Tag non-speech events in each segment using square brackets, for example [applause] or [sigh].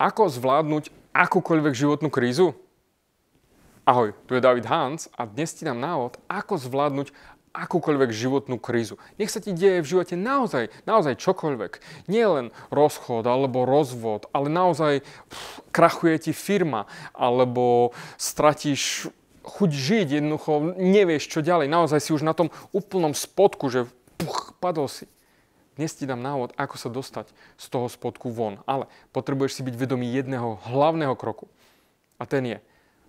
Ako zvládnuť akúkoľvek životnú krízu? Ahoj, tu je David Hans a dnes ti dám návod, ako zvládnuť akúkoľvek životnú krízu. Nech sa ti deje v živote naozaj, naozaj čokoľvek. Nie len rozchod alebo rozvod, ale naozaj pff, krachuje ti firma alebo stratíš chuť žiť, jednoducho nevieš čo ďalej. Naozaj si už na tom úplnom spodku, že puch, padol si. Dnes ti dám návod, ako sa dostať z toho spodku von. Ale potrebuješ si byť vedomý jedného hlavného kroku. A ten je,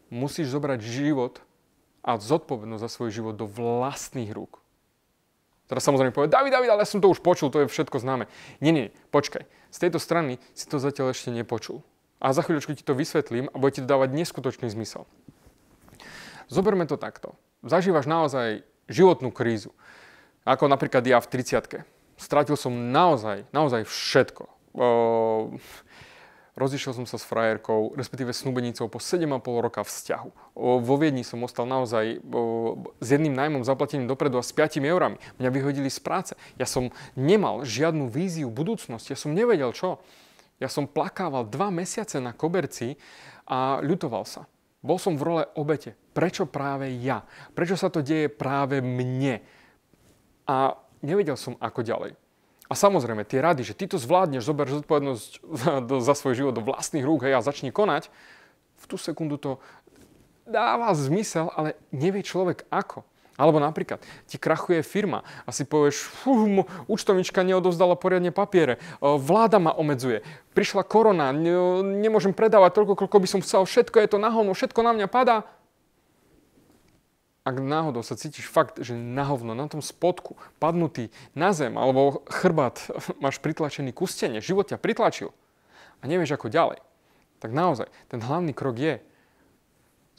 musíš zobrať život a zodpovednosť za svoj život do vlastných rúk. Teraz samozrejme povie, David, David, ale ja som to už počul, to je všetko známe. Nie, nie, počkaj. Z tejto strany si to zatiaľ ešte nepočul. A za chvíľočku ti to vysvetlím a bude ti to dávať neskutočný zmysel. Zoberme to takto. Zažívaš naozaj životnú krízu. Ako napríklad ja v 30 stratil som naozaj, naozaj všetko. Uh, rozišiel som sa s frajerkou, respektíve snúbenicou po 7,5 roka vzťahu. Uh, vo Viedni som ostal naozaj uh, s jedným najmom zaplateným dopredu a s 5 eurami. Mňa vyhodili z práce. Ja som nemal žiadnu víziu budúcnosti, ja som nevedel čo. Ja som plakával dva mesiace na koberci a ľutoval sa. Bol som v role obete. Prečo práve ja? Prečo sa to deje práve mne? A nevedel som ako ďalej. A samozrejme, tie rady, že ty to zvládneš, zober zodpovednosť za, [laughs] do, za svoj život do vlastných rúk hej, a začni konať, v tú sekundu to dáva zmysel, ale nevie človek ako. Alebo napríklad, ti krachuje firma a si povieš, fú, účtovnička neodovzdala poriadne papiere, vláda ma omedzuje, prišla korona, nemôžem predávať toľko, koľko by som chcel, všetko je to nahomno, všetko na mňa padá ak náhodou sa cítiš fakt, že na hovno, na tom spodku, padnutý na zem, alebo chrbát [laughs] máš pritlačený ku stene, život ťa pritlačil a nevieš ako ďalej, tak naozaj ten hlavný krok je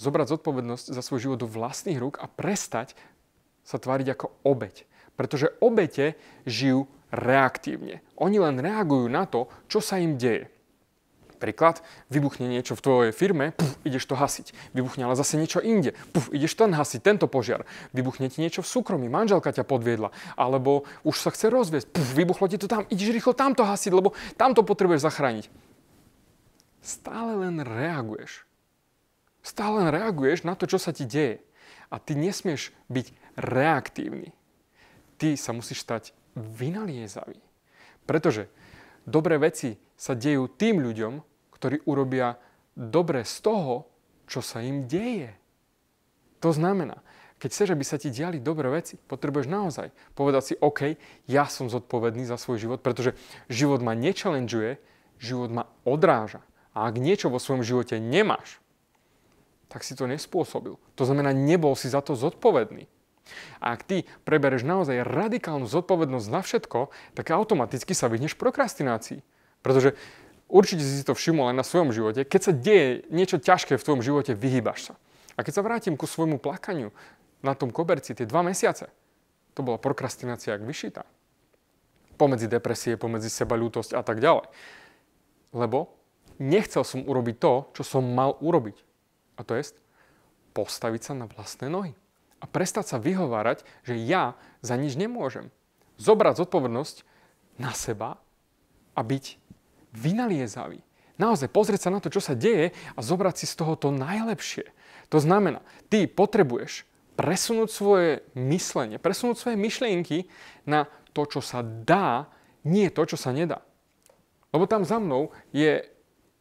zobrať zodpovednosť za svoj život do vlastných rúk a prestať sa tváriť ako obeď. Pretože obete žijú reaktívne. Oni len reagujú na to, čo sa im deje. Príklad, vybuchne niečo v tvojej firme, puf, ideš to hasiť. Vybuchne ale zase niečo inde, puf, ideš ten hasiť, tento požiar. Vybuchne ti niečo v súkromí, manželka ťa podviedla, alebo už sa chce rozviesť, puf, vybuchlo ti to tam, ideš rýchlo tamto hasiť, lebo tamto potrebuješ zachrániť. Stále len reaguješ. Stále len reaguješ na to, čo sa ti deje. A ty nesmieš byť reaktívny. Ty sa musíš stať vynaliezavý. Pretože dobré veci sa dejú tým ľuďom, ktorí urobia dobre z toho, čo sa im deje. To znamená, keď chceš, aby sa ti diali dobré veci, potrebuješ naozaj povedať si, OK, ja som zodpovedný za svoj život, pretože život ma nechallengeuje, život ma odráža. A ak niečo vo svojom živote nemáš, tak si to nespôsobil. To znamená, nebol si za to zodpovedný. A ak ty prebereš naozaj radikálnu zodpovednosť na všetko, tak automaticky sa vyhneš prokrastinácii. Pretože Určite si to všimol aj na svojom živote. Keď sa deje niečo ťažké v tvojom živote, vyhýbaš sa. A keď sa vrátim ku svojmu plakaniu na tom koberci tie dva mesiace, to bola prokrastinácia ak vyšitá. Pomedzi depresie, pomedzi seba ľútosť a tak ďalej. Lebo nechcel som urobiť to, čo som mal urobiť. A to je postaviť sa na vlastné nohy. A prestať sa vyhovárať, že ja za nič nemôžem. Zobrať zodpovednosť na seba a byť vynaliezavý. Naozaj pozrieť sa na to, čo sa deje a zobrať si z toho to najlepšie. To znamená, ty potrebuješ presunúť svoje myslenie, presunúť svoje myšlienky na to, čo sa dá, nie to, čo sa nedá. Lebo tam za mnou je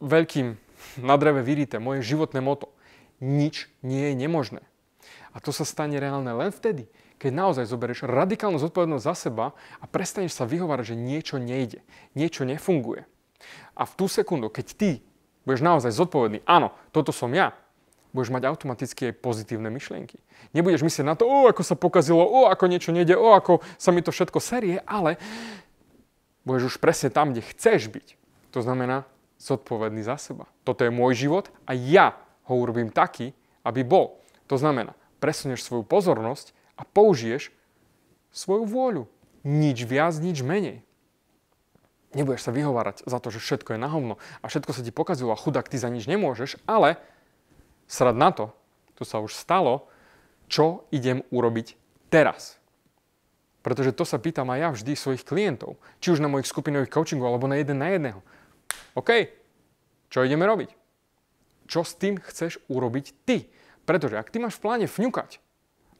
veľkým na dreve vyrité moje životné moto. Nič nie je nemožné. A to sa stane reálne len vtedy, keď naozaj zoberieš radikálnu zodpovednosť za seba a prestaneš sa vyhovárať, že niečo nejde, niečo nefunguje a v tú sekundu, keď ty budeš naozaj zodpovedný, áno, toto som ja, budeš mať automaticky aj pozitívne myšlienky. Nebudeš myslieť na to, o, ako sa pokazilo, o, ako niečo nejde, o, ako sa mi to všetko serie, ale budeš už presne tam, kde chceš byť. To znamená, zodpovedný za seba. Toto je môj život a ja ho urobím taký, aby bol. To znamená, presunieš svoju pozornosť a použiješ svoju vôľu. Nič viac, nič menej. Nebudeš sa vyhovárať za to, že všetko je na hovno a všetko sa ti pokazilo a chudák ty za nič nemôžeš, ale srad na to, to sa už stalo, čo idem urobiť teraz. Pretože to sa pýtam aj ja vždy svojich klientov, či už na mojich skupinových coachingov alebo na jeden na jedného. OK, čo ideme robiť? Čo s tým chceš urobiť ty? Pretože ak ty máš v pláne fňukať,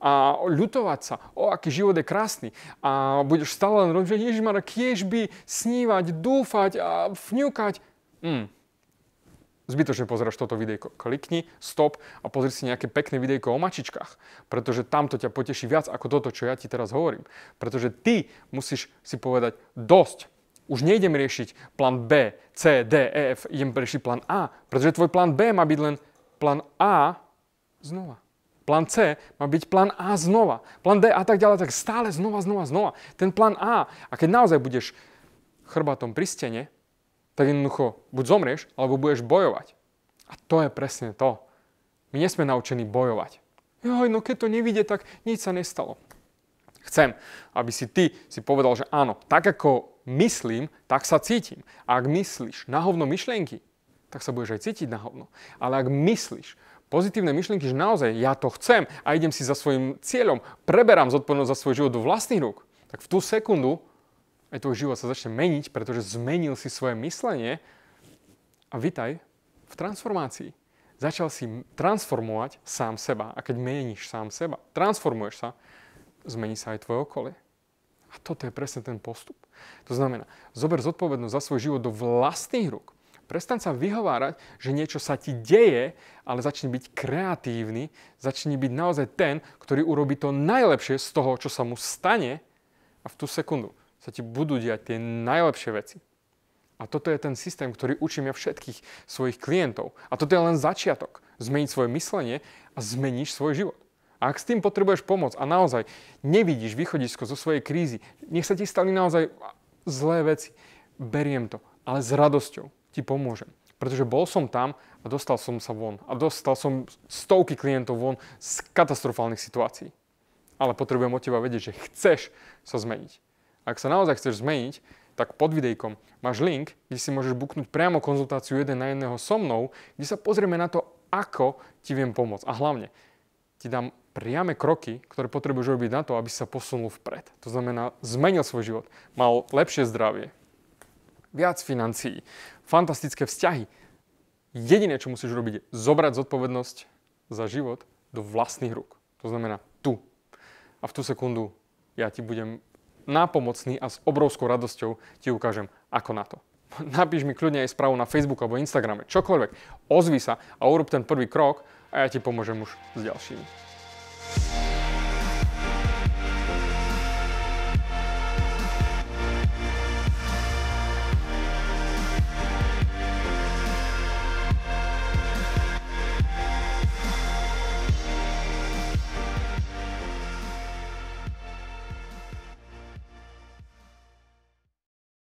a ľutovať sa, o aký život je krásny a budeš stále len rozmýšľať, Ježišmar, kiež by snívať, dúfať a fňukať. Mm. Zbytočne pozeráš toto videjko. Klikni, stop a pozri si nejaké pekné videjko o mačičkách, pretože tamto ťa poteší viac ako toto, čo ja ti teraz hovorím. Pretože ty musíš si povedať dosť. Už nejdem riešiť plán B, C, D, E, F, idem riešiť plán A, pretože tvoj plán B má byť len plán A znova. Plán C má byť plán A znova. Plán D a tak ďalej, tak stále znova, znova, znova. Ten plán A. A keď naozaj budeš chrbatom pri stene, tak jednoducho buď zomrieš, alebo budeš bojovať. A to je presne to. My nesme naučení bojovať. Joj, no keď to nevidie, tak nič sa nestalo. Chcem, aby si ty si povedal, že áno, tak ako myslím, tak sa cítim. A ak myslíš na hovno myšlienky, tak sa budeš aj cítiť na hovno. Ale ak myslíš pozitívne myšlienky, že naozaj ja to chcem a idem si za svojim cieľom, preberám zodpovednosť za svoj život do vlastných rúk, tak v tú sekundu aj tvoj život sa začne meniť, pretože zmenil si svoje myslenie a vitaj v transformácii. Začal si transformovať sám seba. A keď meníš sám seba, transformuješ sa, zmení sa aj tvoje okolie. A toto je presne ten postup. To znamená, zober zodpovednosť za svoj život do vlastných rúk Prestan sa vyhovárať, že niečo sa ti deje, ale začni byť kreatívny, začni byť naozaj ten, ktorý urobí to najlepšie z toho, čo sa mu stane a v tú sekundu sa ti budú diať tie najlepšie veci. A toto je ten systém, ktorý učím ja všetkých svojich klientov. A toto je len začiatok. Zmeniť svoje myslenie a zmeníš svoj život. A ak s tým potrebuješ pomoc a naozaj nevidíš východisko zo svojej krízy, nech sa ti stali naozaj zlé veci, beriem to, ale s radosťou ti pomôžem. Pretože bol som tam a dostal som sa von. A dostal som stovky klientov von z katastrofálnych situácií. Ale potrebujem od teba vedieť, že chceš sa zmeniť. Ak sa naozaj chceš zmeniť, tak pod videjkom máš link, kde si môžeš buknúť priamo konzultáciu jeden na jedného so mnou, kde sa pozrieme na to, ako ti viem pomôcť. A hlavne, ti dám priame kroky, ktoré potrebuješ robiť na to, aby sa posunul vpred. To znamená, zmenil svoj život, mal lepšie zdravie, viac financií, fantastické vzťahy. Jediné, čo musíš robiť, je zobrať zodpovednosť za život do vlastných rúk. To znamená tu. A v tú sekundu ja ti budem nápomocný a s obrovskou radosťou ti ukážem, ako na to. [laughs] Napíš mi kľudne aj správu na Facebooku alebo Instagrame, čokoľvek. Ozvi sa a urob ten prvý krok a ja ti pomôžem už s ďalšími.